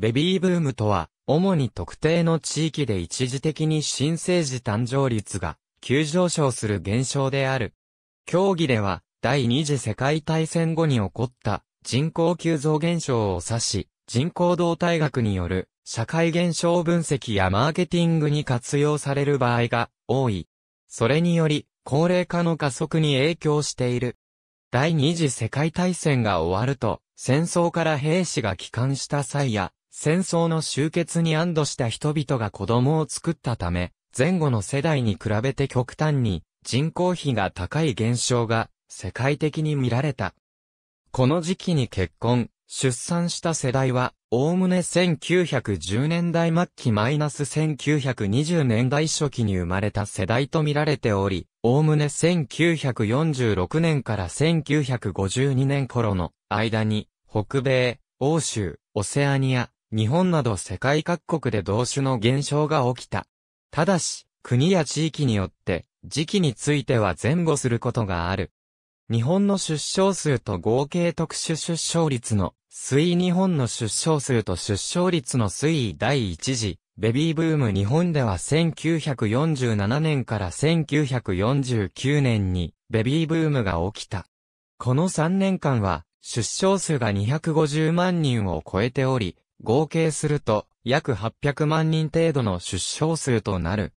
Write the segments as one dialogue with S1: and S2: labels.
S1: ベビーブームとは、主に特定の地域で一時的に新生児誕生率が急上昇する現象である。競技では、第二次世界大戦後に起こった人口急増現象を指し、人口動態学による社会現象分析やマーケティングに活用される場合が多い。それにより、高齢化の加速に影響している。第二次世界大戦が終わると、戦争から兵士が帰還した際や、戦争の終結に安堵した人々が子供を作ったため、前後の世代に比べて極端に人口比が高い現象が世界的に見られた。この時期に結婚、出産した世代は、おおむね1910年代末期マイナス1920年代初期に生まれた世代と見られており、おおむね1946年から1952年頃の間に、北米、欧州、オセアニア、日本など世界各国で同種の現象が起きた。ただし、国や地域によって、時期については前後することがある。日本の出生数と合計特殊出生率の推移日本の出生数と出生率の推移第一次、ベビーブーム日本では1947年から1949年にベビーブームが起きた。この3年間は出生数が250万人を超えており、合計すると約800万人程度の出生数となる。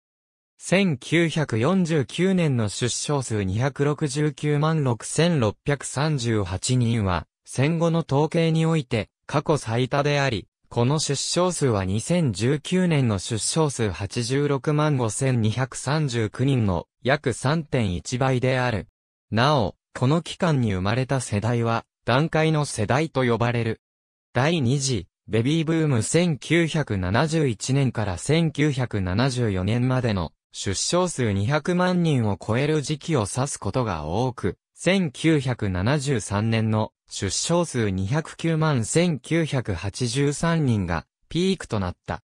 S1: 1949年の出生数269万6638人は、戦後の統計において過去最多であり、この出生数は2019年の出生数86万5239人の約3.1倍である。なお、この期間に生まれた世代は、段階の世代と呼ばれる。第二次ベビーブーム1971年から1974年までの出生数200万人を超える時期を指すことが多く、1973年の出生数209万1983人がピークとなった。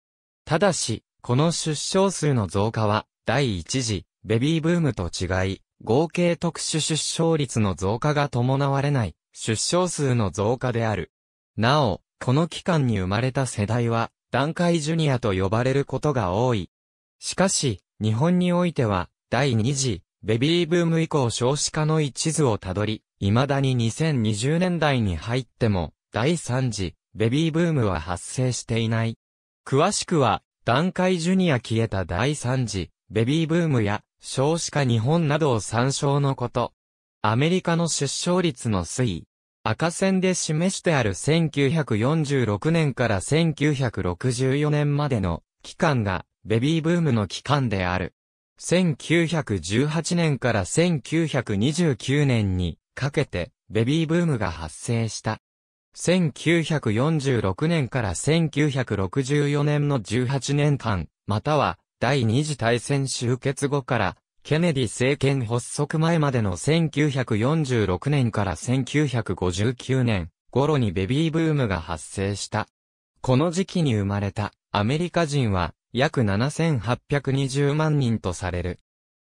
S1: ただし、この出生数の増加は第一次ベビーブームと違い、合計特殊出生率の増加が伴われない出生数の増加である。なお、この期間に生まれた世代は、団塊ジュニアと呼ばれることが多い。しかし、日本においては、第2次、ベビーブーム以降少子化の一途をたどり、未だに2020年代に入っても、第3次、ベビーブームは発生していない。詳しくは、団塊ジュニア消えた第3次、ベビーブームや、少子化日本などを参照のこと。アメリカの出生率の推移。赤線で示してある1946年から1964年までの期間がベビーブームの期間である。1918年から1929年にかけてベビーブームが発生した。1946年から1964年の18年間、または第二次大戦終結後からケネディ政権発足前までの1946年から1959年頃にベビーブームが発生した。この時期に生まれたアメリカ人は約7820万人とされる。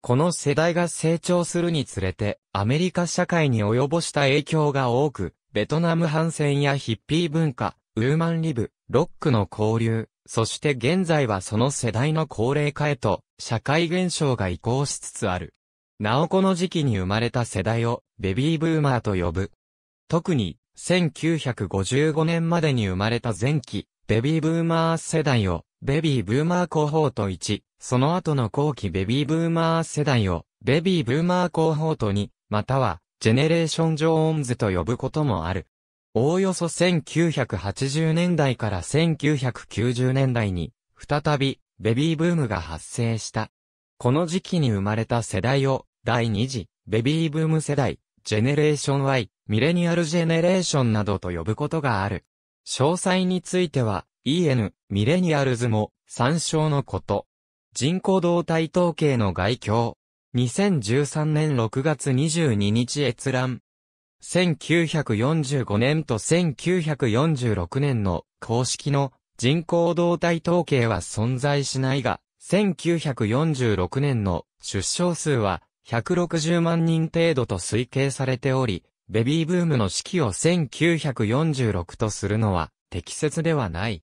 S1: この世代が成長するにつれてアメリカ社会に及ぼした影響が多く、ベトナム反戦やヒッピー文化、ウーマンリブ、ロックの交流、そして現在はその世代の高齢化へと、社会現象が移行しつつある。なおこの時期に生まれた世代を、ベビーブーマーと呼ぶ。特に、1955年までに生まれた前期、ベビーブーマー世代を、ベビーブーマー候補と1、その後の後期ベビーブーマー世代を、ベビーブーマー候補と2、または、ジェネレーション・ジョーンズと呼ぶこともある。おおよそ1980年代から1990年代に、再び、ベビーブームが発生した。この時期に生まれた世代を、第2次、ベビーブーム世代、ジェネレーション Y、ミレニアルジェネレーションなどと呼ぶことがある。詳細については、EN、ミレニアルズも、参照のこと。人口動態統計の概況。2013年6月22日閲覧。1945年と1946年の公式の人口動態統計は存在しないが、1946年の出生数は160万人程度と推計されており、ベビーブームの式を1946とするのは適切ではない。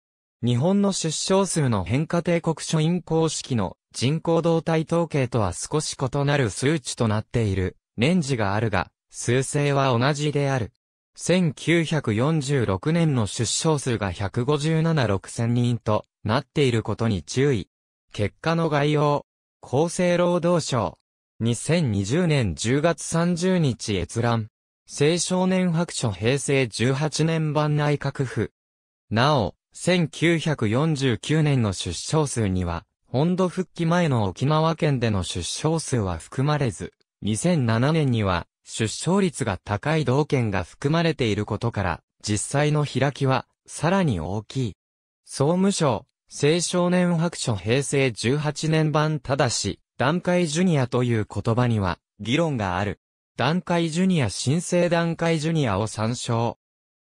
S1: 日本の出生数の変化帝国書院公式の人口動態統計とは少し異なる数値となっている、年次があるが、数勢は同じである。1946年の出生数が1576000人となっていることに注意。結果の概要。厚生労働省。2020年10月30日閲覧。青少年白書平成18年版内閣府。なお、1949年の出生数には、本土復帰前の沖縄県での出生数は含まれず、2007年には、出生率が高い道県が含まれていることから、実際の開きは、さらに大きい。総務省、青少年白書平成18年版ただし、段階ジュニアという言葉には、議論がある。段階ジュニア申請段階ジュニアを参照。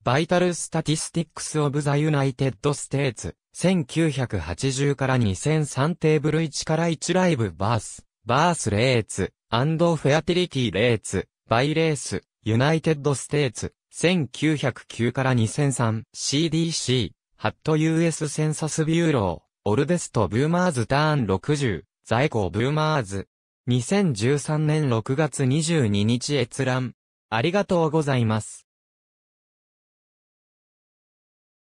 S1: バイタルスタティスティックスオブザユナイテッドステーツ、1980から2003テーブル1から1ライブバース、バースレーツ、アンドフェアティリティレーツ、バイレース、ユナイテッドステーツ、1909から 2003CDC、ハット US センサスビューロー、オルデストブーマーズターン60、在庫ブーマーズ。2013年6月22日閲覧。ありがとうございます。